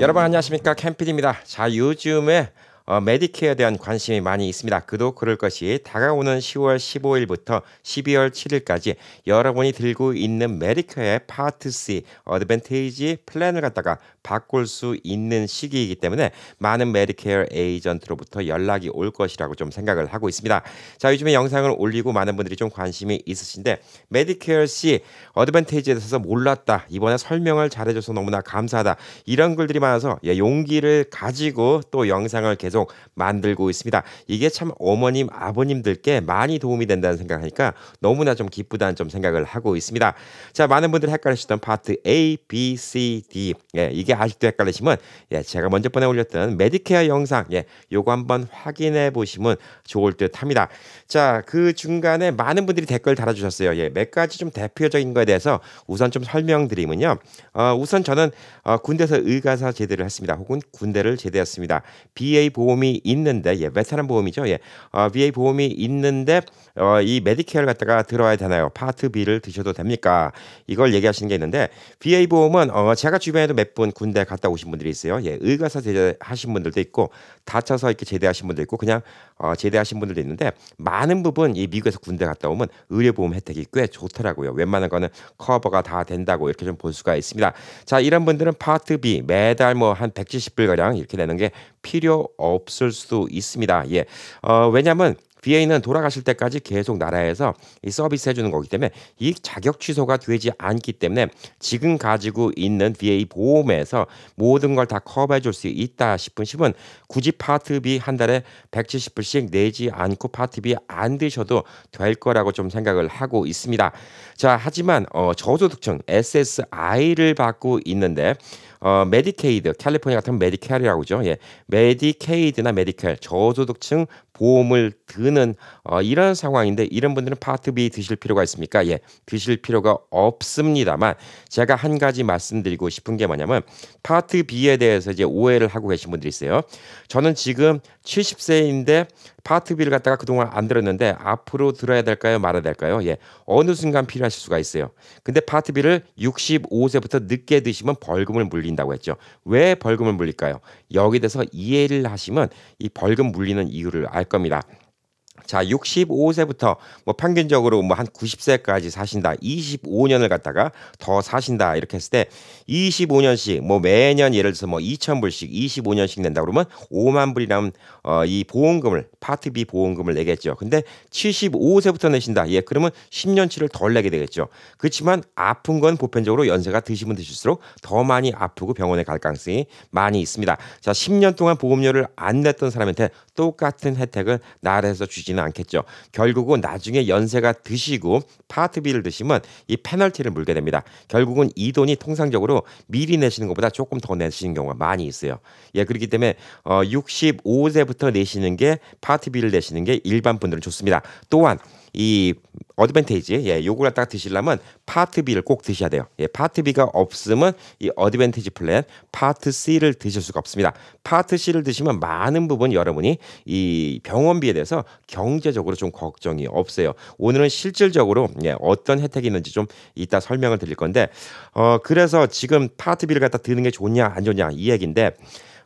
여러분 안녕하십니까 캠필입니다. 자 요즘에 어, 메디케어에 대한 관심이 많이 있습니다. 그도 그럴 것이 다가오는 10월 15일부터 12월 7일까지 여러분이 들고 있는 메디케어의 파트 C 어드밴테이지 플랜을 갖다가 바꿀 수 있는 시기이기 때문에 많은 메디케어 에이전트로부터 연락이 올 것이라고 좀 생각을 하고 있습니다. 자, 요즘에 영상을 올리고 많은 분들이 좀 관심이 있으신데 메디케어 C 어드밴테이지에 대해서 몰랐다. 이번에 설명을 잘해줘서 너무나 감사하다. 이런 글들이 많아서 예, 용기를 가지고 또 영상을 계속 계속 만들고 있습니다. 이게 참 어머님, 아버님들께 많이 도움이 된다는 생각하니까 너무나 좀 기쁘다는 좀 생각을 하고 있습니다. 자, 많은 분들 헷갈리시던 파트 A, B, C, D. 예, 이게 아직도 헷갈리시면 예, 제가 먼저 보내 올렸던 메디케어 영상 예, 요거 한번 확인해 보시면 좋을 듯 합니다. 자, 그 중간에 많은 분들이 댓글 달아 주셨어요. 예, 몇 가지 좀 대표적인 거에 대해서 우선 좀 설명드리면요. 어, 우선 저는 어, 군대에서 의가사 제대를 했습니다. 혹은 군대를 제대했습니다. BA 보호 보험이 있는데 예, 베테랑 보험이죠. 예. 어, VA 보험이 있는데 어, 이 메디케어를 갖다가 들어야 되나요? 파트 B를 드셔도 됩니까? 이걸 얘기하시는 게 있는데 VA 보험은 어, 제가 주변에도 몇 분 군대 갔다 오신 분들이 있어요. 예, 의가사 제대 하신 분들도 있고 다쳐서 이렇게 제대하신 분도 있고 그냥 어, 제대하신 분들도 있는데 많은 부분 이 미국에서 군대 갔다 오면 의료보험 혜택이 꽤 좋더라고요. 웬만한 거는 커버가 다 된다고 이렇게 좀 볼 수가 있습니다. 자 이런 분들은 파트 B 매달 뭐 한 170불 가량 이렇게 내는 게 필요 없을 수도 있습니다. 예, 어, 왜냐하면 VA는 돌아가실 때까지 계속 나라에서 이 서비스 해주는 거기 때문에 이 자격 취소가 되지 않기 때문에 지금 가지고 있는 VA 보험에서 모든 걸 다 커버해줄 수 있다 싶은 시분 굳이 파트비 한 달에 170불씩 내지 않고 파트비 안 드셔도 될 거라고 좀 생각을 하고 있습니다. 자 하지만 어, 저소득층 SSI를 받고 있는데 어, 메디케이드 캘리포니아 같은 메디켈이라고 죠 예. 메디케이드나 메디켈 저소득층 보험을 드는 어, 이런 상황인데 이런 분들은 파트 B 드실 필요가 있습니까? 예, 드실 필요가 없습니다만 제가 한 가지 말씀드리고 싶은 게 뭐냐면 파트 B에 대해서 이제 오해를 하고 계신 분들이 있어요. 저는 지금 70세인데 파트 B를 갖다가 그동안 안 들었는데 앞으로 들어야 될까요? 말아야 될까요? 예. 어느 순간 필요하실 수가 있어요. 근데 파트 B를 65세부터 늦게 드시면 벌금을 물린다고 했죠. 왜 벌금을 물릴까요? 여기 대해서 이해를 하시면 이 벌금 물리는 이유를 알 겁니다. 자, 65세부터 뭐 평균적으로 뭐 한 90세까지 사신다. 25년을 갖다가 더 사신다. 이렇게 했을 때 25년씩 뭐 매년 예를 들어서 뭐 2,000불씩 25년씩 낸다 그러면 5만 불이라면 어, 이 보험금을 파트 B 보험금을 내겠죠. 근데 75세부터 내신다. 예, 그러면 10년치를 덜 내게 되겠죠. 그렇지만 아픈 건 보편적으로 연세가 드시면 드실수록 더 많이 아프고 병원에 갈 가능성이 많이 있습니다. 자, 10년 동안 보험료를 안 냈던 사람한테 똑같은 혜택을 나라에서 주지는 않겠죠. 결국은 나중에 연세가 드시고 파트 비를 드시면 이 페널티를 물게 됩니다. 결국은 이 돈이 통상적으로 미리 내시는 것보다 조금 더 내시는 경우가 많이 있어요. 예, 그렇기 때문에 어 65세부터 내시는 게 파트 비를 내시는 게 일반 분들은 좋습니다. 또한 이 어드밴테이지 예, 요걸 갖다 드시려면 파트 B를 꼭 드셔야 돼요. 예, 파트 B가 없으면 이어드밴이지 플랜 파트 C를 드실 수가 없습니다. 파트 C를 드시면 많은 부분 여러분이 이 병원비에 대해서 경제적으로 좀 걱정이 없어요. 오늘은 실질적으로 예, 어떤 혜택이 있는지 좀 이따 설명을 드릴 건데 어 그래서 지금 파트 B를 갖다 드는 게 좋냐 안 좋냐 이 얘긴데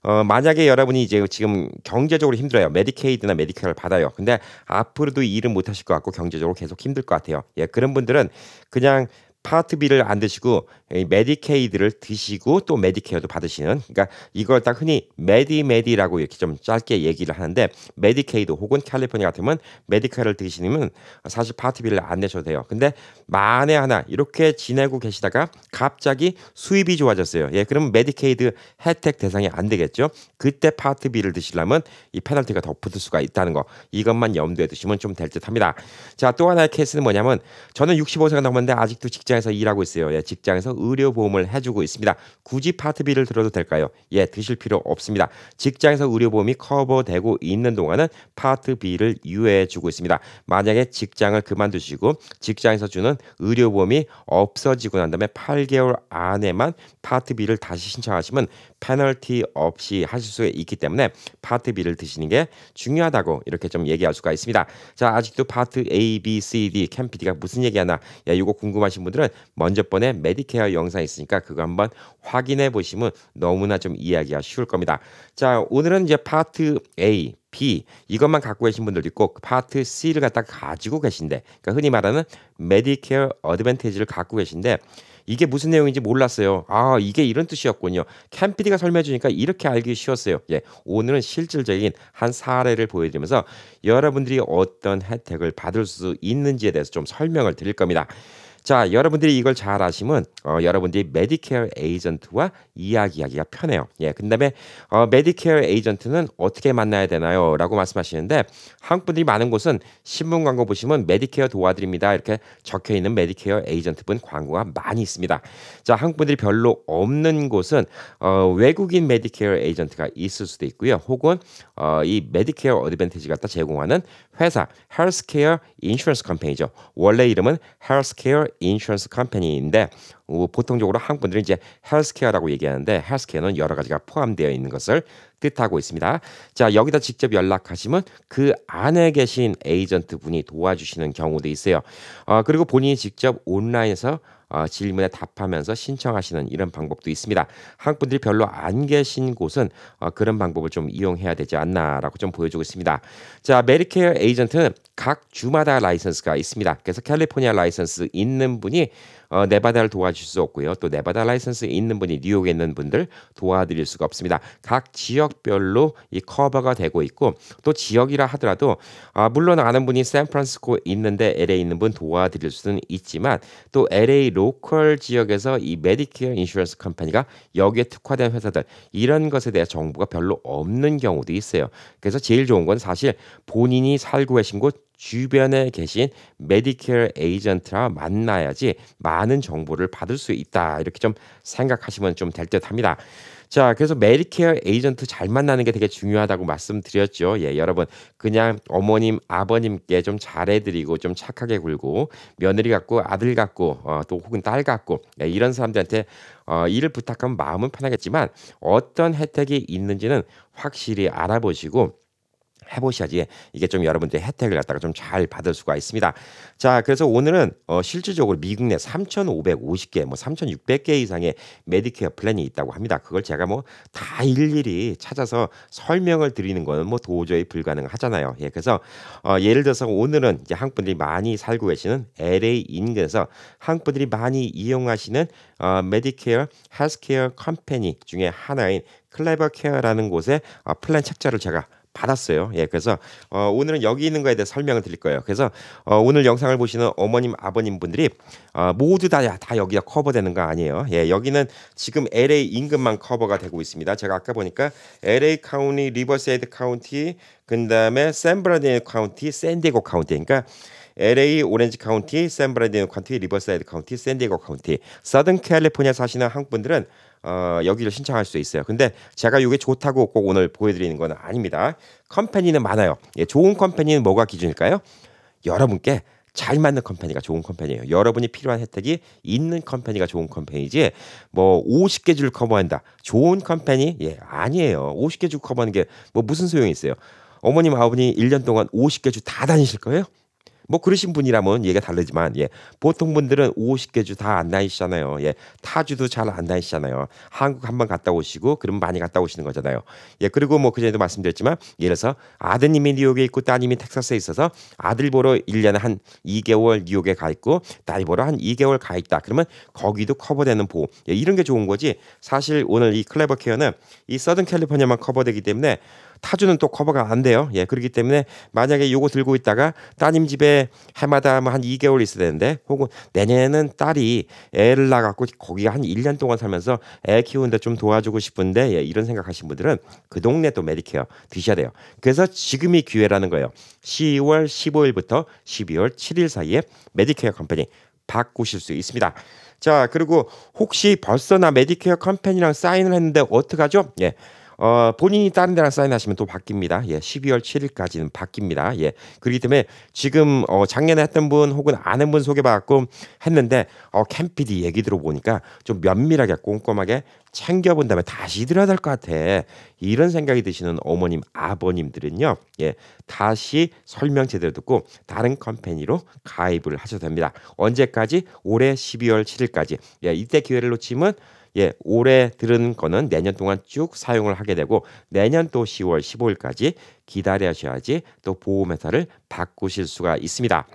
어, 만약에 여러분이 이제 지금 경제적으로 힘들어요. 메디케이드나 메디케어를 받아요. 근데 앞으로도 일을 못 하실 것 같고 경제적으로 계속 힘들 것 같아요. 예, 그런 분들은 그냥 파트 비를안 드시고 예, 메디케이드를 드시고 또 메디케어도 받으시는 그러니까 이걸 딱 흔히 메디 메디라고 이렇게 좀 짧게 얘기를 하는데 메디케이드 혹은 캘리포니아 같으면 메디카를 드시면 사실 파트 비를안 내셔도 돼요. 근데 만에 하나 이렇게 지내고 계시다가 갑자기 수입이 좋아졌어요. 예, 그럼 메디케이드 혜택 대상이 안 되겠죠. 그때 파트 비를 드시려면 이 페널티가 더 붙을 수가 있다는 거 이것만 염두에 두시면 좀 될 듯합니다. 자, 또 하나의 케이스는 뭐냐면 저는 65세가 넘었는데 아직도 직장 직장에서 일하고 있어요. 예, 직장에서 의료 보험을 해주고 있습니다. 굳이 파트 비를 들어도 될까요? 예, 드실 필요 없습니다. 직장에서 의료 보험이 커버되고 있는 동안은 파트 비를 유예해주고 있습니다. 만약에 직장을 그만두시고 직장에서 주는 의료 보험이 없어지고 난 다음에 8개월 안에만 파트 비를 다시 신청하시면 페널티 없이 하실 수 있기 때문에 파트 B를 드시는 게 중요하다고 이렇게 좀 얘기할 수가 있습니다. 자, 아직도 파트 A, B, C, D 캠피디가 무슨 얘기하나 야, 이거 궁금하신 분들은 먼저 번에 메디케어 영상 있으니까 그거 한번 확인해 보시면 너무나 좀 이해하기가 쉬울 겁니다. 자, 오늘은 이제 파트 A, B 이것만 갖고 계신 분들도 있고 파트 C를 갖다 가지고 계신데 그러니까 흔히 말하는 메디케어 어드밴티지를 갖고 계신데 이게 무슨 내용인지 몰랐어요. 아 이게 이런 뜻이었군요. 캠피디가 설명해 주니까 이렇게 알기 쉬웠어요. 예, 오늘은 실질적인 한 사례를 보여드리면서 여러분들이 어떤 혜택을 받을 수 있는지에 대해서 좀 설명을 드릴 겁니다. 자, 여러분들이 이걸 잘 아시면 어, 여러분들이 메디케어 에이전트와 이야기하기가 편해요. 예, 그다음에 어, 메디케어 에이전트는 어떻게 만나야 되나요? 라고 말씀하시는데 한국 분들이 많은 곳은 신문 광고 보시면 메디케어 도와드립니다. 이렇게 적혀 있는 메디케어 에이전트분 광고가 많이 있습니다. 자, 한국 분들이 별로 없는 곳은 어, 외국인 메디케어 에이전트가 있을 수도 있고요. 혹은 어, 이 메디케어 어드밴티지 갖다 제공하는 회사 헬스케어 인슈런스 컴페니죠. 원래 이름은 헬스케어 인슈런스 컴퍼니인데 어, 보통적으로 한국 분들은 이제 헬스케어라고 얘기하는데 헬스케어는 여러 가지가 포함되어 있는 것을 뜻하고 있습니다. 자 여기다 직접 연락하시면 그 안에 계신 에이전트 분이 도와주시는 경우도 있어요. 어, 그리고 본인이 직접 온라인에서 어, 질문에 답하면서 신청하시는 이런 방법도 있습니다. 한국 분들이 별로 안 계신 곳은 어, 그런 방법을 좀 이용해야 되지 않나라고 좀 보여주고 있습니다. 자 메디케어 에이전트는 각 주마다 라이선스가 있습니다. 그래서 캘리포니아 라이선스 있는 분이 어, 네바다를 도와줄 수 없고요. 또 네바다 라이선스 있는 분이 뉴욕에 있는 분들 도와드릴 수가 없습니다. 각 지역별로 이 커버가 되고 있고 또 지역이라 하더라도 아, 물론 아는 분이 샌프란시스코 있는데 LA 있는 분 도와드릴 수는 있지만 또 LA 로컬 지역에서 이 메디케어 인슈런스 컴퍼니가 여기에 특화된 회사들 이런 것에 대해 정보가 별로 없는 경우도 있어요. 그래서 제일 좋은 건 사실 본인이 살고 계신 곳 주변에 계신 메디케어 에이전트와 만나야지 많은 정보를 받을 수 있다. 이렇게 좀 생각하시면 좀 될 듯합니다. 자, 그래서 메디케어 에이전트 잘 만나는 게 되게 중요하다고 말씀드렸죠. 예, 여러분 그냥 어머님, 아버님께 좀 잘해드리고 좀 착하게 굴고 며느리 같고 아들 같고 어, 또 혹은 딸 같고 예, 이런 사람들한테 어, 일을 부탁하면 마음은 편하겠지만 어떤 혜택이 있는지는 확실히 알아보시고 해보셔야지 이게 좀 여러분들 혜택을 갖다가 좀 잘 받을 수가 있습니다. 자, 그래서 오늘은 어, 실질적으로 미국 내 3,550개, 뭐 3,600개 이상의 메디케어 플랜이 있다고 합니다. 그걸 제가 뭐 다 일일이 찾아서 설명을 드리는 거는 뭐 도저히 불가능하잖아요. 예, 그래서 어, 예를 들어서 오늘은 이제 한국분들이 많이 살고 계시는 LA 인근에서 한국분들이 많이 이용하시는 어, 메디케어 헬스케어 컴퍼니 중에 하나인 클레버 케어라는 곳에 어, 플랜 책자를 제가 받았어요. 예, 그래서 어, 오늘은 여기 있는 거에 대해 설명을 드릴 거예요. 그래서 어, 오늘 영상을 보시는 어머님, 아버님 분들이 어, 모두 다다 다 여기가 커버되는 거 아니에요. 예, 여기는 지금 LA 인근만 커버가 되고 있습니다. 제가 아까 보니까 LA 카운티, 리버세이드 카운티, 그다음에 샌브라디노 카운티, 샌디에고 카운티. 그러니까 LA 오렌지 카운티, 샌브란디노 카운티, 리버사이드 카운티, 샌디에고 카운티, 서든 캘리포니아 사시는 한국 분들은 어, 여기를 신청할 수 있어요. 근데 제가 이게 좋다고 꼭 오늘 보여드리는 건 아닙니다. 컴퍼니는 많아요. 예, 좋은 컴퍼니는 뭐가 기준일까요? 여러분께 잘 맞는 컴퍼니가 좋은 컴퍼니예요. 여러분이 필요한 혜택이 있는 컴퍼니가 좋은 컴퍼니지 뭐 50개 줄 커버한다. 좋은 컴퍼니? 예, 아니에요. 50개 줄 커버하는 게 뭐 무슨 소용이 있어요. 어머님 아버님 1년 동안 50개 주다 다니실 거예요? 뭐 그러신 분이라면 얘기가 다르지만 예. 보통 분들은 50개 주 다 안 다니시잖아요. 예. 타주도 잘 안 다니시잖아요. 한국 한번 갔다 오시고 그럼 많이 갔다 오시는 거잖아요. 예. 그리고 뭐 그전에도 말씀드렸지만 예를 들어서 아드님이 뉴욕에 있고 따님이 텍사스에 있어서 아들 보러 1년에 한 2개월 뉴욕에 가 있고 딸이 보러 한 2개월 가 있다. 그러면 거기도 커버되는 보험. 예. 이런 게 좋은 거지. 사실 오늘 이 클레버 케어는 이 서든 캘리포니아만 커버되기 때문에 타주는 또 커버가 안 돼요. 예, 그렇기 때문에 만약에 요거 들고 있다가 따님 집에 해마다 뭐한 2개월 있어야 되는데 혹은 내년에는 딸이 애를 낳아갖고 거기 한 1년 동안 살면서 애 키우는데 좀 도와주고 싶은데 예, 이런 생각하신 분들은 그 동네 또 메디케어 드셔야 돼요. 그래서 지금이 기회라는 거예요. 10월 15일부터 12월 7일 사이에 메디케어 컴퍼니 바꾸실 수 있습니다. 자, 그리고 혹시 벌써 나 메디케어 컴퍼니랑 사인을 했는데 어떡하죠? 예. 어, 본인이 다른 데랑 사인하시면 또 바뀝니다. 예, 12월 7일까지는 바뀝니다. 예, 그렇기 때문에 지금 어, 작년에 했던 분 혹은 아는 분 소개받고 했는데 어, 캠피디 얘기 들어보니까 좀 면밀하게 꼼꼼하게 챙겨본 다음에 다시 들어야 될 것 같아. 이런 생각이 드시는 어머님, 아버님들은요, 예, 다시 설명 제대로 듣고 다른 컴퍼니로 가입을 하셔도 됩니다. 언제까지? 올해 12월 7일까지. 예, 이때 기회를 놓치면 예, 올해 들은 거는 내년 동안 쭉 사용을 하게 되고 내년 또 10월 15일까지 기다려셔야지 또 보험회사를 바꾸실 수가 있습니다.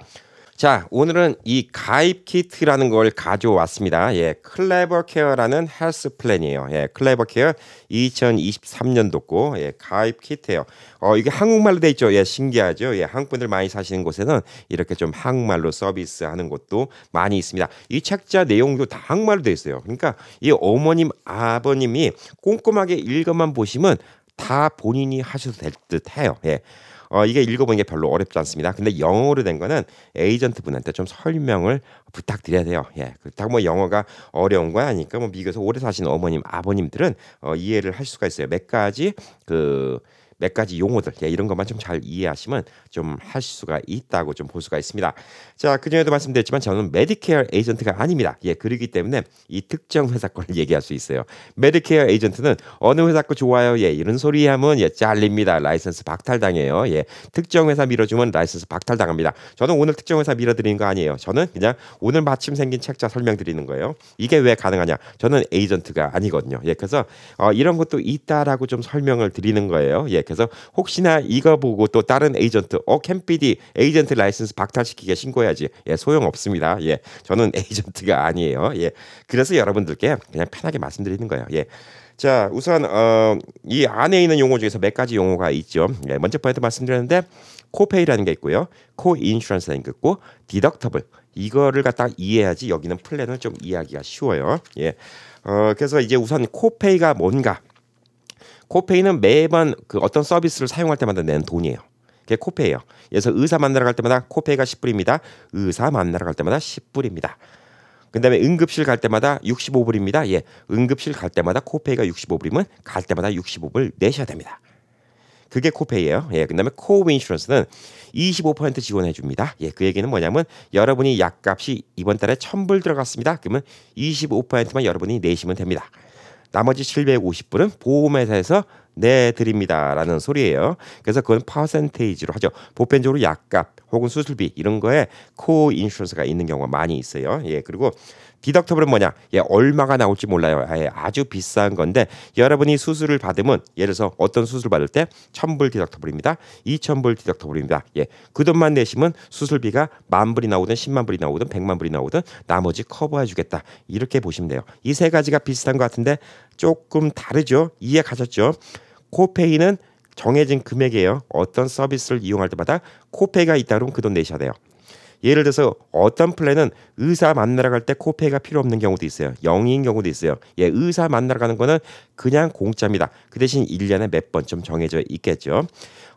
자, 오늘은 이 가입 키트라는 걸 가져왔습니다. 예, 클레버 케어라는 헬스 플랜이에요. 예, 클레버 케어 2023년도 고 예, 가입 키트예요. 어, 이게 한국말로 돼 있죠. 예, 신기하죠. 예, 한국분들 많이 사시는 곳에는 이렇게 좀 한국말로 서비스하는 곳도 많이 있습니다. 이 책자 내용도 다 한국말로 돼 있어요. 그러니까 이 어머님, 아버님이 꼼꼼하게 읽어만 보시면 다 본인이 하셔도 될 듯해요. 예. 어, 이게 읽어보는 게 별로 어렵지 않습니다. 근데 영어로 된 거는 에이전트 분한테 좀 설명을 부탁드려야 돼요. 예, 그렇다고 뭐 영어가 어려운 거 아니니까 뭐 미국에서 오래 사신 어머님, 아버님들은 어, 이해를 할 수가 있어요. 몇 가지 그몇 가지 용어들 예, 이런 것만 좀 잘 이해하시면 좀 할 수가 있다고 좀 볼 수가 있습니다. 자, 그전에도 말씀드렸지만 저는 메디케어 에이전트가 아닙니다. 예, 그러기 때문에 이 특정 회사 거를 얘기할 수 있어요. 메디케어 에이전트는 어느 회사 거 좋아요. 예, 이런 소리 하면 예, 잘립니다. 라이선스 박탈당해요. 예, 특정 회사 밀어주면 라이선스 박탈당합니다. 저는 오늘 특정 회사 밀어드리는 거 아니에요. 저는 그냥 오늘 마침 생긴 책자 설명드리는 거예요. 이게 왜 가능하냐? 저는 에이전트가 아니거든요. 예, 그래서 어, 이런 것도 있다라고 좀 설명을 드리는 거예요. 예, 그래서 혹시나 이거 보고 또 다른 에이전트 어 캠피디 에이전트 라이센스 박탈시키게 신고해야지 예 소용 없습니다 예 저는 에이전트가 아니에요 예 그래서 여러분들께 그냥 편하게 말씀드리는 거예요 예. 자 우선 어, 이 안에 있는 용어 중에서 몇 가지 용어가 있죠. 예, 먼저 포인트 말씀드렸는데 코페이라는 게 있고요, 코인슈런스라는 게 있고 디덕터블 이거를 갖다 이해해야지 여기는 플랜을 좀 이해하기가 쉬워요. 예. 어, 그래서 이제 우선 코페이가 뭔가 코페이는 매번 그 어떤 서비스를 사용할 때마다 낸 돈이에요. 그게 코페이예요. 그래서 의사 만나러 갈 때마다 코페이가 10불입니다. 의사 만나러 갈 때마다 10불입니다. 그다음에 응급실 갈 때마다 65불입니다. 예. 응급실 갈 때마다 코페이가 65불이면 갈 때마다 65불 내셔야 됩니다. 그게 코페이예요. 예, 그다음에 코오 인슈런스는 25% 지원해 줍니다. 예, 그 얘기는 뭐냐면 여러분이 약값이 이번 달에 1000불 들어갔습니다. 그러면 25%만 여러분이 내시면 됩니다. 나머지 750불은 보험회사에서 내드립니다라는 소리예요. 그래서 그건 퍼센테이지로 하죠. 보편적으로 약값 혹은 수술비 이런 거에 코인슈런스가 있는 경우가 많이 있어요. 예 그리고 디덕터블은 뭐냐? 예, 얼마가 나올지 몰라요. 예, 아주 비싼 건데 여러분이 수술을 받으면 예를 들어서 어떤 수술 받을 때1 0 0 0불 디덕터블입니다. 2 0 0 0불 디덕터블입니다. 예, 그 돈만 내시면 수술비가 만 불이 나오든 1 0만 불이 나오든 1 0 0만 불이 나오든 나머지 커버해 주겠다. 이렇게 보시면 돼요. 이 세 가지가 비슷한 것 같은데 조금 다르죠. 이해 가셨죠? 코페이는 정해진 금액이에요. 어떤 서비스를 이용할 때마다 코페이가 있다 그러면 그 돈 내셔야 돼요. 예를 들어서 어떤 플랜은 의사 만나러 갈 때 코페이가 필요 없는 경우도 있어요. 영인 경우도 있어요. 예, 의사 만나러 가는 거는 그냥 공짜입니다. 그 대신 1년에 몇 번 좀 정해져 있겠죠.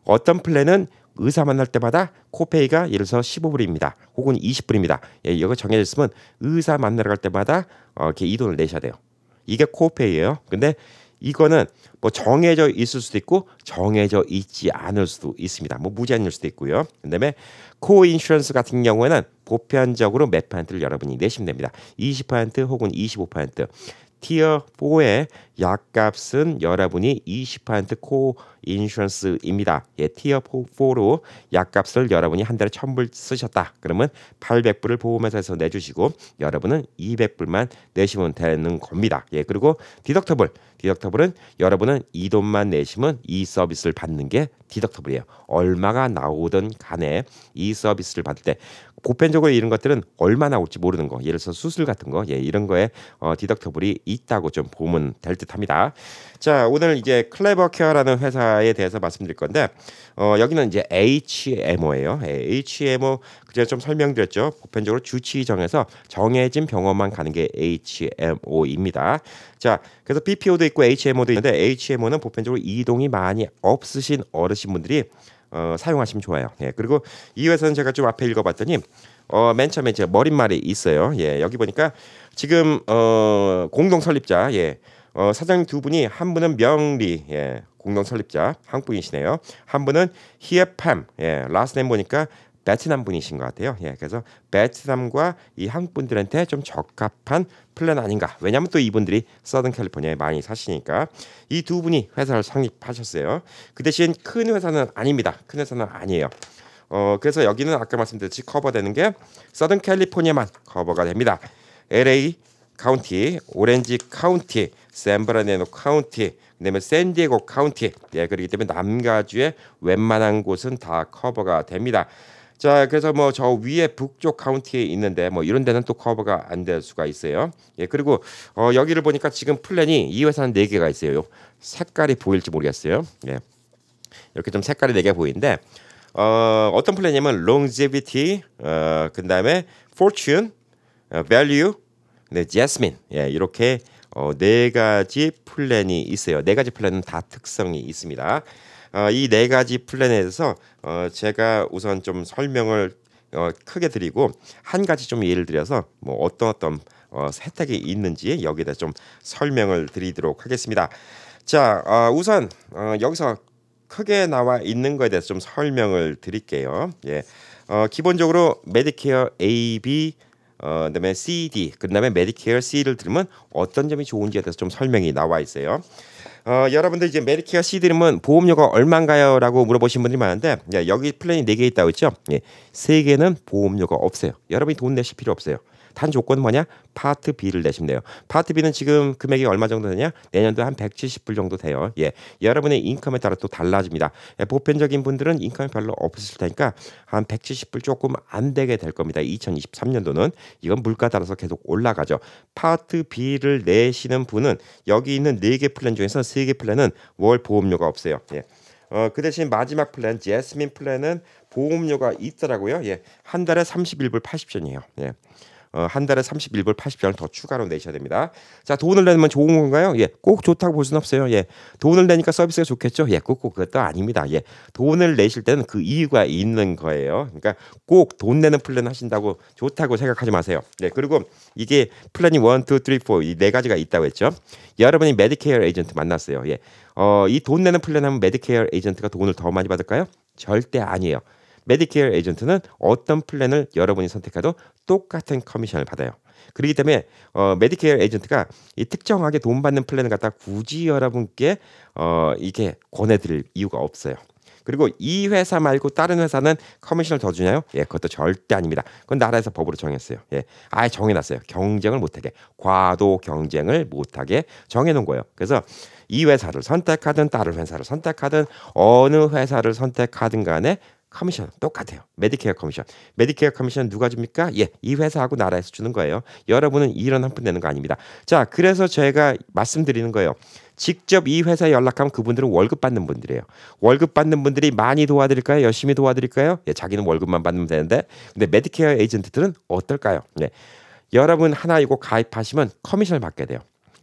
어떤 플랜은 의사 만날 때마다 코페이가 예를 들어서 15불입니다. 혹은 20불입니다. 예, 이거 정해져 있으면 의사 만나러 갈 때마다 어, 이렇게 이 돈을 내셔야 돼요. 이게 코페이예요. 근데 이거는 뭐 정해져 있을 수도 있고 정해져 있지 않을 수도 있습니다. 뭐 무제한일 수도 있고요. 그다음에 코인슈런스 같은 경우에는 보편적으로 몇 퍼센트를 여러분이 내시면 됩니다. 20% 혹은 25% 티어 4에 약값은 여러분이 20%코 인슈런스입니다. 예, 티어 4로 약값을 여러분이 한 달에 1000불 쓰셨다. 그러면 800불을 보험회사에서 내주시고 여러분은 200불만 내시면 되는 겁니다. 예, 그리고 디덕터블. 디덕터블은 여러분은 이 돈만 내시면 이 서비스를 받는 게 디덕터블이에요. 얼마가 나오든 간에 이 서비스를 받을 때 보편적으로 이런 것들은 얼마 나올지 모르는 거. 예를 들어 서 수술 같은 거. 예, 이런 거에 어, 디덕터블이 있다고 좀 보면 될 듯. 그렇답니다. 자, 오늘 이제 클레버케어라는 회사에 대해서 말씀드릴 건데 어, 여기는 이제 HMO예요. HMO 그전에 좀 설명드렸죠. 보편적으로 주치 의 정해서 정해진 병원만 가는 게 HMO입니다. 자, 그래서 BPO도 있고 HMO도 있는데 HMO는 보편적으로 이동이 많이 없으신 어르신분들이 어, 사용하시면 좋아요. 예, 그리고 이 회사는 제가 좀 앞에 읽어봤더니 어, 맨 처음에 제 머릿말이 있어요. 예, 여기 보니까 지금 어, 공동 설립자 예. 어, 사장님 두 분이 한 분은 명리 예, 공동 설립자 한국인이시네요. 한 분은 히에팸 예, 라스네 보니까 베트남 분이신 것 같아요. 예, 그래서 베트남과 이 한국 분들한테 좀 적합한 플랜 아닌가. 왜냐하면 또 이분들이 서든 캘리포니아에 많이 사시니까 이 두 분이 회사를 창립하셨어요. 그 대신 큰 회사는 아닙니다. 큰 회사는 아니에요. 어, 그래서 여기는 아까 말씀드렸듯이 커버되는 게 서든 캘리포니아만 커버가 됩니다. LA, 카운티, 오렌지 카운티, 샌브라네노 카운티, 그다음에 샌디에고 카운티. 예, 네 그렇기 때문에 남가주의 웬만한 곳은 다 커버가 됩니다. 자, 그래서 뭐 저 위에 북쪽 카운티에 있는데 뭐 이런 데는 또 커버가 안 될 수가 있어요. 예, 그리고 어, 여기를 보니까 지금 플랜이 이 회사는 네 개가 있어요. 색깔이 보일지 모르겠어요. 예. 이렇게 좀 색깔이 네 개 보이는데 어, 어떤 플랜이냐면 l o n g e 어, 그다음에 f 춘 r t u 어, v a 네, 제스민. 예, 이렇게 어, 네 가지 플랜이 있어요. 네 가지 플랜은 다 특성이 있습니다. 어, 이 네 가지 플랜에 대해서 어, 제가 우선 좀 설명을 어, 크게 드리고 한 가지 좀 예를 들어서 뭐 어떤 어떤 어, 혜택이 있는지 여기에다 좀 설명을 드리도록 하겠습니다. 자, 어, 우선 어, 여기서 크게 나와 있는 거에 대해서 좀 설명을 드릴게요. 예, 어, 기본적으로 메디케어 A, B 어, 그다음에 CD, 그다음에 메디케어 C를 들으면 어떤 점이 좋은지에 대해서 좀 설명이 나와 있어요. 어, 여러분들 이제 메디케어 C 들으면 보험료가 얼마인가요라고 물어보신 분들이 많은데 야, 예, 여기 플랜이 네 개 있다고 했죠? 예. 세 개는 보험료가 없어요. 여러분이 돈 내실 필요 없어요. 단 조건은 뭐냐? 파트 B를 내시면 돼요. 파트 B는 지금 금액이 얼마 정도 되냐? 내년도 한 170불 정도 돼요. 예. 여러분의 인컴에 따라 또 달라집니다. 예, 보편적인 분들은 인컴이 별로 없으실 테니까 한 170불 조금 안 되게 될 겁니다. 2023년도는 이건 물가 따라서 계속 올라가죠. 파트 B를 내시는 분은 여기 있는 네 개 플랜 중에서 세 개 플랜은 월 보험료가 없어요. 예. 어, 그 대신 마지막 플랜, 제스민 플랜은 보험료가 있더라고요. 예. 한 달에 31불 80전이에요. 예. 어, 한 달에 31불 80전을 더 추가로 내셔야 됩니다. 자, 돈을 내면 좋은 건가요? 예, 꼭 좋다고 볼 수는 없어요. 예, 돈을 내니까 서비스가 좋겠죠? 예, 꼭꼭 그것도 아닙니다. 예, 돈을 내실 때는 그 이유가 있는 거예요. 그러니까 꼭 돈 내는 플랜 하신다고 좋다고 생각하지 마세요. 네, 그리고 이게 플랜이 1, 2, 3, 4이네 가지가 있다고 했죠. 여러분이 메디케어 에이전트 만났어요. 예, 어, 이 돈 내는 플랜 하면 메디케어 에이전트가 돈을 더 많이 받을까요? 절대 아니에요. 메디케어 에이전트는 어떤 플랜을 여러분이 선택해도 똑같은 커미션을 받아요. 그렇기 때문에 어, 메디케어 에이전트가 이 특정하게 돈 받는 플랜을 갖다 굳이 여러분께 어, 이게 권해드릴 이유가 없어요. 그리고 이 회사 말고 다른 회사는 커미션을 더 주나요? 예, 그것도 절대 아닙니다. 그건 나라에서 법으로 정했어요. 예, 아예 정해놨어요. 경쟁을 못하게, 과도 경쟁을 못하게 정해놓은 거예요. 그래서 이 회사를 선택하든 다른 회사를 선택하든 어느 회사를 선택하든 간에 커미션 똑같아요. 메디케어 커미션. 메디케어 커미션 누가 줍니까? 예, 이 회사하고 나라에서 주는 거예요. 여러분은 이런 한푼 내는 거 아닙니다. 자, 그래서 제가 말씀드리는 거예요. 직접 이 회사에 연락하면 그분들은 월급 받는 분들이에요. 월급 받는 분들이 많이 도와드릴까요? 열심히 도와드릴까요? 예, 자기는 월급만 받으면 되는데, 근데 메디케어 에이전트들은 어떨까요? 네, 여러분 하나 이거 가입하시면 커미션을 받게 돼요.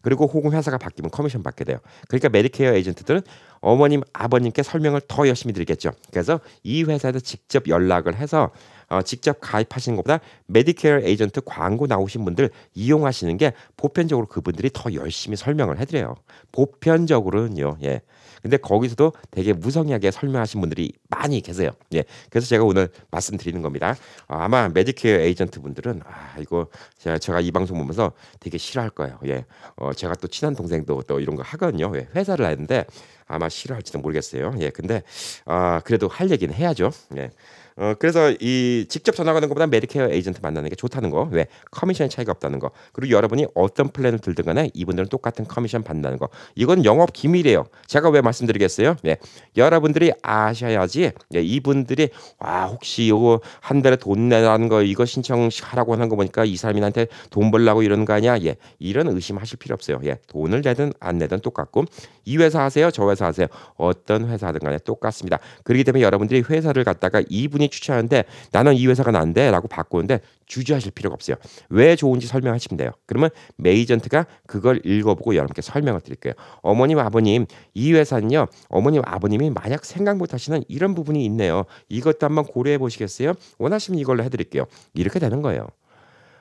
그리고 혹은 회사가 바뀌면 커미션 받게 돼요. 그러니까 메디케어 에이전트들은 어머님, 아버님께 설명을 더 열심히 드리겠죠. 그래서 이 회사에서 직접 연락을 해서 어, 직접 가입하시는 것보다 메디케어 에이전트 광고 나오신 분들 이용하시는 게 보편적으로 그분들이 더 열심히 설명을 해드려요. 보편적으로는요. 예. 근데 거기서도 되게 무성의하게 설명하신 분들이 많이 계세요. 예. 그래서 제가 오늘 말씀드리는 겁니다. 아, 아마 메디케어 에이전트 분들은 아 이거 제가, 제가 이 방송 보면서 되게 싫어할 거예요. 예. 어 제가 또 친한 동생도 또 이런 거 하거든요. 예. 회사를 하는데 아마 싫어할지도 모르겠어요. 예. 근데 아 그래도 할 얘기는 해야죠. 예. 어, 그래서 이 직접 전화 가는 것보다 메디케어 에이전트 만나는 게 좋다는 거. 왜? 커미션 차이가 없다는 거. 그리고 여러분이 어떤 플랜을 들든 간에 이분들은 똑같은 커미션 받는 거. 이건 영업 기밀이에요. 제가 왜 말씀드리겠어요? 예. 여러분들이 아셔야지 예, 이분들이 와 혹시 이거 한 달에 돈 내라는 거 이거 신청하라고 하는 거 보니까 이 사람이 나한테 돈 벌라고 이러는 거 아니야? 예. 이런 의심하실 필요 없어요. 예. 돈을 내든 안 내든 똑같고 이 회사 하세요, 저 회사 하세요. 어떤 회사든 간에 똑같습니다. 그렇기 때문에 여러분들이 회사를 갖다가 이분이 본인이 주최하는데 나는 이 회사가 난데 라고 바꾸는데 주저하실 필요가 없어요. 왜 좋은지 설명하시면 돼요. 그러면 메이전트가 그걸 읽어보고 여러분께 설명을 드릴게요. 어머님 아버님 이 회사는요. 어머님 아버님이 만약 생각 못하시는 이런 부분이 있네요. 이것도 한번 고려해 보시겠어요? 원하시면 이걸로 해드릴게요. 이렇게 되는 거예요.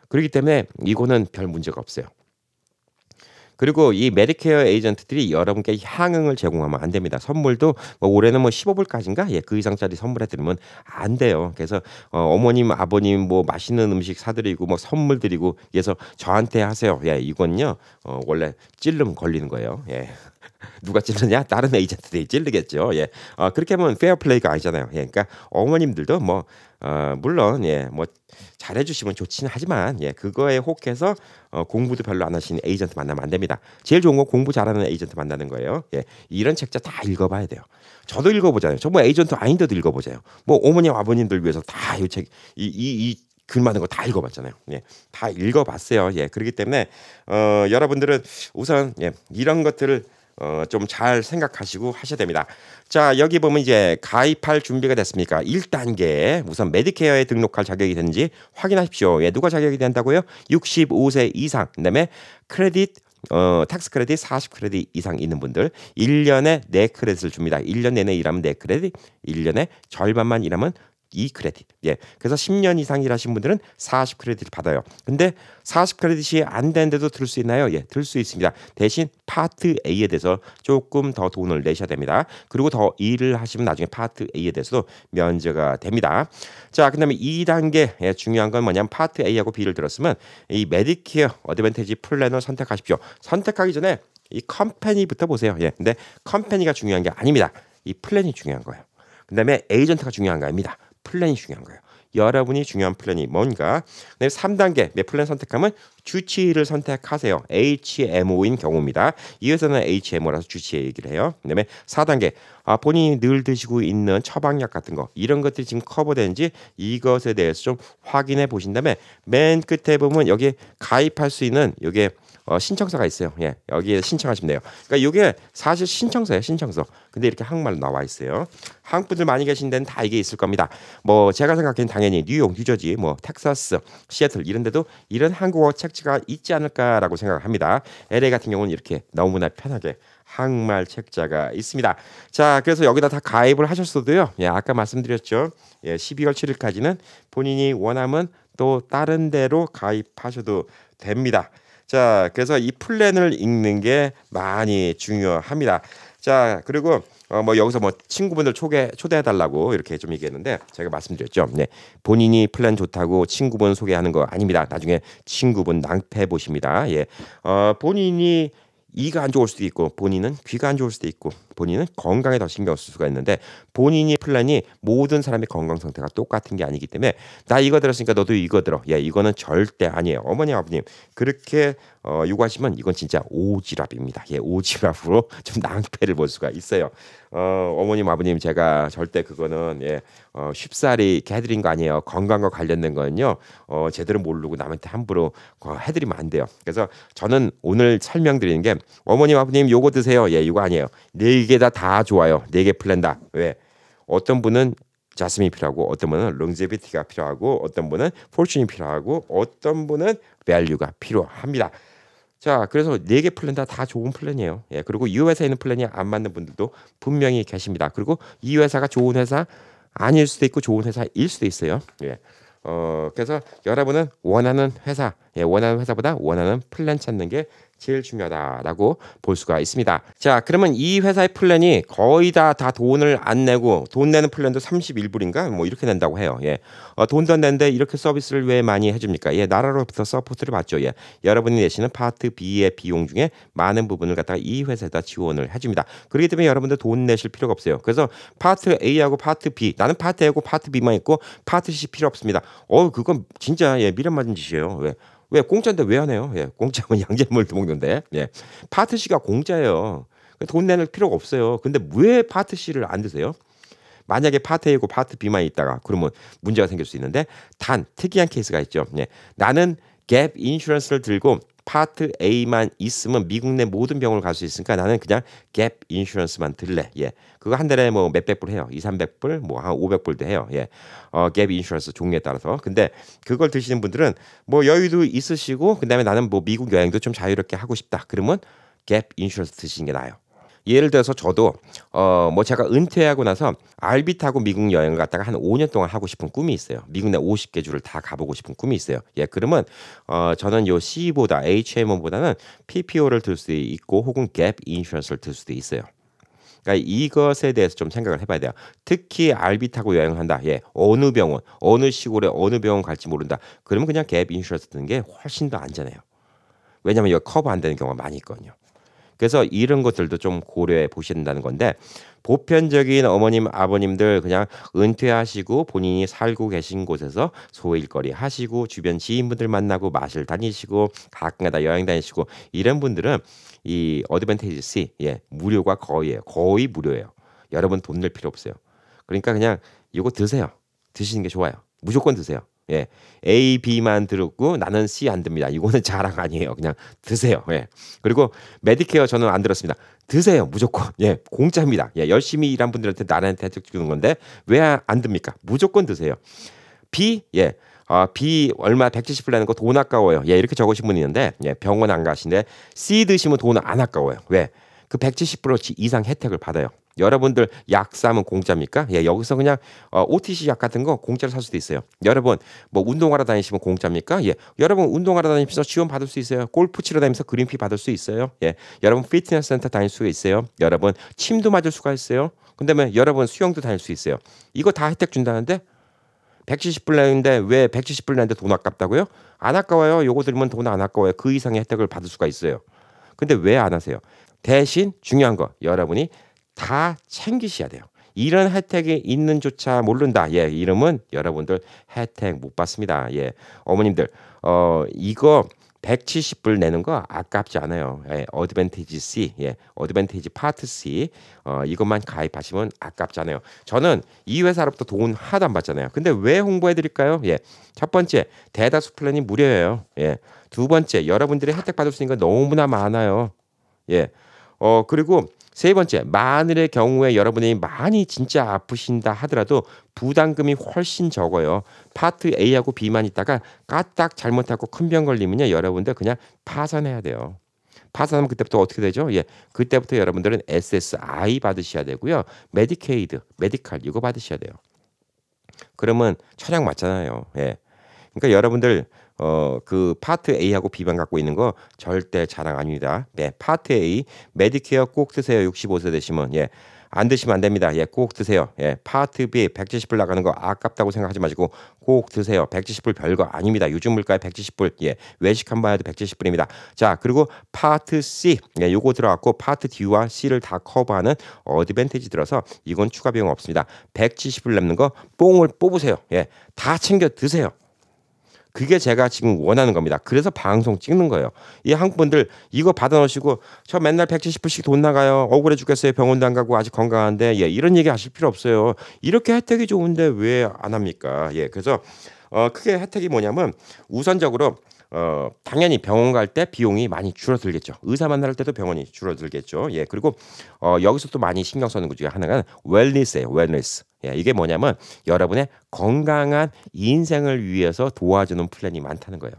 그렇기 때문에 이거는 별 문제가 없어요. 그리고 이 메디케어 에이전트들이 여러분께 향응을 제공하면 안 됩니다. 선물도 뭐 올해는 뭐 15불까지인가 예, 그 이상짜리 선물해 드리면 안 돼요. 그래서 어, 머님 아버님 뭐 맛있는 음식 사드리고 뭐 선물 드리고 그래서 저한테 하세요. 예, 이건요 어, 원래 찔름 걸리는 거예요. 예. 누가 찌르냐? 다른 에이전트들이 찌르겠죠. 예. 어, 그렇게 하면 페어플레이가 아니잖아요. 예. 그러니까 어머님들도 뭐 어, 물론 예. 뭐 잘해 주시면 좋지는 하지만 예. 그거에 혹해서 어, 공부도 별로 안 하시는 에이전트 만나면 안 됩니다. 제일 좋은 건 공부 잘하는 에이전트 만나는 거예요. 예. 이런 책자 다 읽어 봐야 돼요. 저도 읽어 보잖아요. 저뭐 에이전트 아닌데도 읽어 보세요뭐 어머님 아버님들 위해서 다 이 책이 이, 이, 글 많은 거 다 읽어봤잖아요. 예, 다 읽어봤어요. 예, 그렇기 때문에 어, 여러분들은 우선 예, 이런 것들을 어, 좀 잘 생각하시고 하셔야 됩니다. 자, 여기 보면 이제 가입할 준비가 됐습니까? 1단계 우선 메디케어에 등록할 자격이 되는지 확인하십시오. 예, 누가 자격이 된다고요? 65세 이상, 그다음에 크레딧 어, 탁스 크레딧 40 크레딧 이상 있는 분들 1년에 4크레딧을 줍니다. 1년 내내 일하면 4크레딧, 1년에 절반만 일하면 2크레딧. 예. 그래서 10년 이상 일하신 분들은 40크레딧 받아요. 근데 40크레딧이 안 되는데도 들 수 있나요? 예, 들수 있습니다. 대신 파트 A에 대해서 조금 더 돈을 내셔야 됩니다. 그리고 더 일을 하시면 나중에 파트 A에 대해서도 면제가 됩니다. 자, 그다음에 2단계 예, 중요한 건 뭐냐면 파트 A하고 B를 들었으면 이 메디케어 어드밴티지 플랜을 선택하십시오. 선택하기 전에 이 컴퍼니부터 보세요. 예. 근데 컴퍼니가 중요한 게 아닙니다. 이 플랜이 중요한 거예요. 그다음에 에이전트가 중요한 거 아닙니다. 플랜이 중요한 거예요. 여러분이 중요한 플랜이 뭔가. 그다음에 3단계 내 플랜 선택하면 주치의를 선택하세요. HMO인 경우입니다. 이에서는 HMO라서 주치의 얘기를 해요. 그다음에 4단계 아, 본인이 늘 드시고 있는 처방약 같은 거 이런 것들이 지금 커버되는지 이것에 대해서 좀 확인해 보신 다음에 맨 끝에 보면 여기 가입할 수 있는 여기에 어, 신청서가 있어요. 예, 여기에 신청하시면 돼요. 그러니까 이게 사실 신청서예요, 신청서. 근데 이렇게 한국말로 나와 있어요. 한국 분들 많이 계신 데는 다 이게 있을 겁니다. 뭐 제가 생각하기엔 당연히 뉴욕, 뉴저지, 뭐 텍사스, 시애틀 이런 데도 이런 한국어 책자가 있지 않을까라고 생각합니다. LA 같은 경우는 이렇게 너무나 편하게 항말 책자가 있습니다. 자, 그래서 여기다 다 가입을 하셨어도요. 예, 아까 말씀드렸죠. 예, 12월 7일까지는 본인이 원하면 또 다른 데로 가입하셔도 됩니다. 자, 그래서 이 플랜을 읽는 게 많이 중요합니다. 자, 그리고 어, 뭐 여기서 뭐 친구분들 초대 초대해 달라고 이렇게 좀 얘기했는데 제가 말씀드렸죠. 네. 본인이 플랜 좋다고 친구분 소개하는 거 아닙니다. 나중에 친구분 낭패 보십니다. 예. 어, 본인이 이가 안 좋을 수도 있고 본인은 귀가 안 좋을 수도 있고 본인은 건강에 더 신경 쓸 수가 있는데 본인이 플랜이 모든 사람의 건강 상태가 똑같은 게 아니기 때문에 나 이거 들었으니까 너도 이거 들어. 야 이거는 절대 아니에요. 어머니 아버님 그렇게 어, 요구하시면 이건 진짜 오지랖입니다. 예, 오지랖으로 좀 낭패를 볼 수가 있어요. 어, 어머님 아버님 제가 절대 그거는 예, 어, 쉽사리 해드린 거 아니에요. 건강과 관련된 거는요. 어, 제대로 모르고 남한테 함부로 해드리면 안 돼요. 그래서 저는 오늘 설명드리는 게 어머님 아버님 요거 드세요. 예, 이거 아니에요. 내 네개 다다 좋아요. 네 개 플랜 다. 왜? 어떤 분은 자스민이 필요하고 어떤 분은 롱제비티가 필요하고 어떤 분은 폴춘이 필요하고 어떤 분은 밸류가 필요합니다. 자, 그래서 네 개 플랜 다다 좋은 플랜이에요. 예, 그리고 이 회사에 있는 플랜이 안 맞는 분들도 분명히 계십니다. 그리고 이 회사가 좋은 회사 아닐 수도 있고 좋은 회사일 수도 있어요. 예. 어, 그래서 여러분은 원하는 회사, 예, 원하는 회사보다 원하는 플랜 찾는 게 제일 중요하다라고 볼 수가 있습니다. 자, 그러면 이 회사의 플랜이 거의 다, 다 돈을 안 내고 돈 내는 플랜도 31불인가 뭐 이렇게 낸다고 해요. 예. 어, 돈도 안 내는데 이렇게 서비스를 왜 많이 해줍니까? 예, 나라로부터 서포트를 받죠. 예. 여러분이 내시는 파트 B의 비용 중에 많은 부분을 갖다가 이 회사에다 지원을 해줍니다. 그렇기 때문에 여러분들 돈 내실 필요가 없어요. 그래서 파트 A하고 파트 B 나는 파트 A고 파트 B만 있고 파트 C 필요 없습니다. 어, 그건 진짜 예, 미련 맞은 짓이에요. 왜? 예. 왜 공짜인데 왜 안 해요? 예, 공짜면 양잿물도 먹는데. 예. 파트 C가 공짜예요. 돈 내는 필요가 없어요. 근데 왜 파트 C를 안 드세요? 만약에 파트 A고 파트 B만 있다가 그러면 문제가 생길 수 있는데 단 특이한 케이스가 있죠. 예. 나는 갭 인슈런스를 들고 파트 A만 있으면 미국 내 모든 병원을 갈 수 있으니까 나는 그냥 갭 인슈런스만 들래. 예. 그거 한 달에 뭐 몇백 불 해요. 2, 300불 뭐 한 500불도 해요. 예. 어, 갭 인슈런스 종류에 따라서. 근데 그걸 드시는 분들은 뭐 여유도 있으시고 그다음에 나는 뭐 미국 여행도 좀 자유롭게 하고 싶다. 그러면 갭 인슈런스 드시는 게 나아요. 예를 들어서 저도 어 뭐 제가 은퇴하고 나서 알비 타고 미국 여행을 갔다가 한 5년 동안 하고 싶은 꿈이 있어요. 미국 내 50개 주를 다 가보고 싶은 꿈이 있어요. 예, 그러면 어 저는 요 C보다 HM보다는 PPO를 들수 있고 혹은 갭 인슈런스를 들 수도 있어요. 그러니까 이것에 대해서 좀 생각을 해봐야 돼요. 특히 알비 타고 여행을 한다. 예, 어느 병원, 어느 시골에 어느 병원 갈지 모른다. 그러면 그냥 갭인슈어스 드는 게 훨씬 더 안전해요. 왜냐하면 이거 커버 안 되는 경우가 많이 있거든요. 그래서 이런 것들도 좀 고려해 보신다는 건데 보편적인 어머님 아버님들 그냥 은퇴하시고 본인이 살고 계신 곳에서 소일거리 하시고 주변 지인분들 만나고 마실 다니시고 가끔가다 여행 다니시고 이런 분들은 이 어드밴티지 C 예 무료가 거의예요 거의 무료예요 여러분 돈 낼 필요 없어요 그러니까 그냥 이거 드세요 드시는 게 좋아요 무조건 드세요 예. A, B만 들었고 나는 C 안 듭니다. 이거는 자랑 아니에요. 그냥 드세요. 예. 그리고 메디케어 저는 안 들었습니다. 드세요. 무조건. 예. 공짜입니다. 예. 열심히 일한 분들한테 나한테 혜택 주는 건데 왜 안 듭니까? 무조건 드세요. B 예. 어, B 얼마 170불 내는 거 돈 아까워요. 예, 이렇게 적으신 분이 있는데 예, 병원 안 가신데 C 드시면 돈 안 아까워요. 왜? 그 170% 이상 혜택을 받아요. 여러분들 약 사면 공짜입니까? 예, 여기서 그냥 어, OTC 약 같은 거 공짜로 살 수도 있어요. 여러분 뭐 운동하러 다니시면 공짜입니까? 예, 여러분 운동하러 다니면서 지원 받을 수 있어요. 골프 치러 다니면서 그린피 받을 수 있어요. 예, 여러분 피트니스 센터 다닐 수가 있어요. 여러분 침도 맞을 수가 있어요. 근데 뭐 여러분 수영도 다닐 수 있어요. 이거 다 혜택 준다는데 170불량인데 왜 170불량인데 돈 아깝다고요? 안 아까워요. 요거 들면돈 안 아까워요. 그 이상의 혜택을 받을 수가 있어요. 근데 왜 안 하세요? 대신 중요한 거 여러분이 다 챙기셔야 돼요. 이런 혜택이 있는 조차 모른다. 예, 이름은 여러분들 혜택 못 받습니다. 예, 어머님들, 어, 이거 170불 내는 거 아깝지 않아요. 예, 어드밴티지 C, 예, 어드밴티지 파트 C, 어, 이것만 가입하시면 아깝지 않아요. 저는 이 회사로부터 돈 하나도 안 받잖아요. 근데 왜 홍보해 드릴까요? 예, 첫 번째, 대다수 플랜이 무료예요. 예, 두 번째, 여러분들이 혜택 받을 수 있는 거 너무나 많아요. 예, 어, 그리고 세 번째, 마늘의 경우에 여러분이 많이 진짜 아프신다 하더라도 부담금이 훨씬 적어요. 파트 A하고 B만 있다가 까딱 잘못하고 큰 병 걸리면요. 여러분들 그냥 파산해야 돼요. 파산하면 그때부터 어떻게 되죠? 예. 그때부터 여러분들은 SSI 받으셔야 되고요. 메디케이드, 메디칼 이거 받으셔야 돼요. 그러면 차량 맞잖아요. 예. 그러니까 여러분들 어그 파트 A하고 B만 갖고 있는 거 절대 자랑 아닙니다. 네, 파트 A 메디케어 꼭 드세요. 65세 되시면 예. 안 드시면 안 됩니다. 예, 꼭 드세요. 예, 파트 B 170불 나가는 거 아깝다고 생각하지 마시고 꼭 드세요. 170불 별거 아닙니다. 요즘 물가에 170불. 예, 외식 한 번 해도 170불입니다. 자, 그리고 파트 C. 예, 요거 들어갔고 파트 D와 C를 다 커버하는 어드밴티지 들어서 이건 추가 비용 없습니다. 170불 남는 거 뽕을 뽑으세요. 예, 다 챙겨 드세요. 그게 제가 지금 원하는 겁니다. 그래서 방송 찍는 거예요. 이 한국 분들 이거 받아 놓으시고 저 맨날 170불씩 돈 나가요. 억울해 죽겠어요. 병원도 안 가고 아직 건강한데 예, 이런 얘기 하실 필요 없어요. 이렇게 혜택이 좋은데 왜 안 합니까? 예. 그래서 어 크게 혜택이 뭐냐면 우선적으로 어, 당연히 병원 갈 때 비용이 많이 줄어들겠죠. 의사 만날 때도 병원이 줄어들겠죠. 예, 그리고 어, 여기서 또 많이 신경 쓰는 것 중에 하나가 웰니스예요. 웰니스. 예, 이게 뭐냐면 여러분의 건강한 인생을 위해서 도와주는 플랜이 많다는 거예요.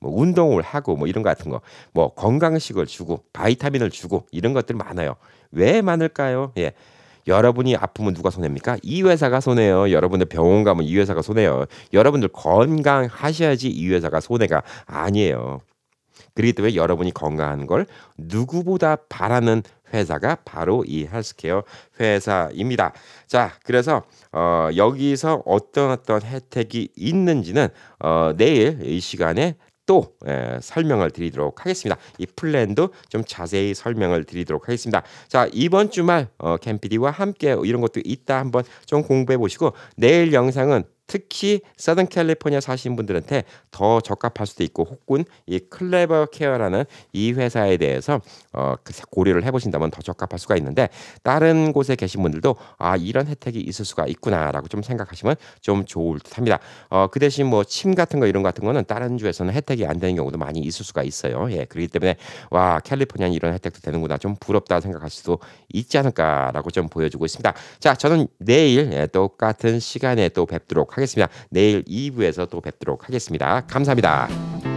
뭐 운동을 하고 뭐 이런 거 같은 거, 뭐 건강식을 주고 바이타민을 주고 이런 것들 많아요. 왜 많을까요? 예, 여러분이 아프면 누가 손해입니까? 이 회사가 손해요. 여러분들 병원 가면 이 회사가 손해요. 여러분들 건강하셔야지 이 회사가 손해가 아니에요. 그렇기 때문에 여러분이 건강한 걸 누구보다 바라는 회사가 바로 이 헬스케어 회사입니다. 자, 그래서 어, 여기서 어떤 어떤 혜택이 있는지는 어, 내일 이 시간에 또 에, 예, 설명을 드리도록 하겠습니다. 이 플랜도 좀 자세히 설명을 드리도록 하겠습니다. 자 이번 주말 어, 캠피디와 함께 이런 것도 있다 한번 좀 공부해 보시고 내일 영상은 특히 서든 캘리포니아 사신 분들한테 더 적합할 수도 있고 혹은 이 클레버 케어라는 이 회사에 대해서 어, 그 고려를 해보신다면 더 적합할 수가 있는데 다른 곳에 계신 분들도 아 이런 혜택이 있을 수가 있구나라고 좀 생각하시면 좀 좋을 듯합니다. 어, 그 대신 뭐 침 같은 거 이런 거 같은 거는 다른 주에서는 혜택이 안 되는 경우도 많이 있을 수가 있어요. 예, 그렇기 때문에 와 캘리포니아 이런 혜택도 되는구나 좀 부럽다 생각할 수도 있지 않을까라고 좀 보여주고 있습니다. 자 저는 내일 예, 똑같은 시간에 또 뵙도록. 하겠습니다. 내일 2부에서 또 뵙도록 하겠습니다. 감사합니다.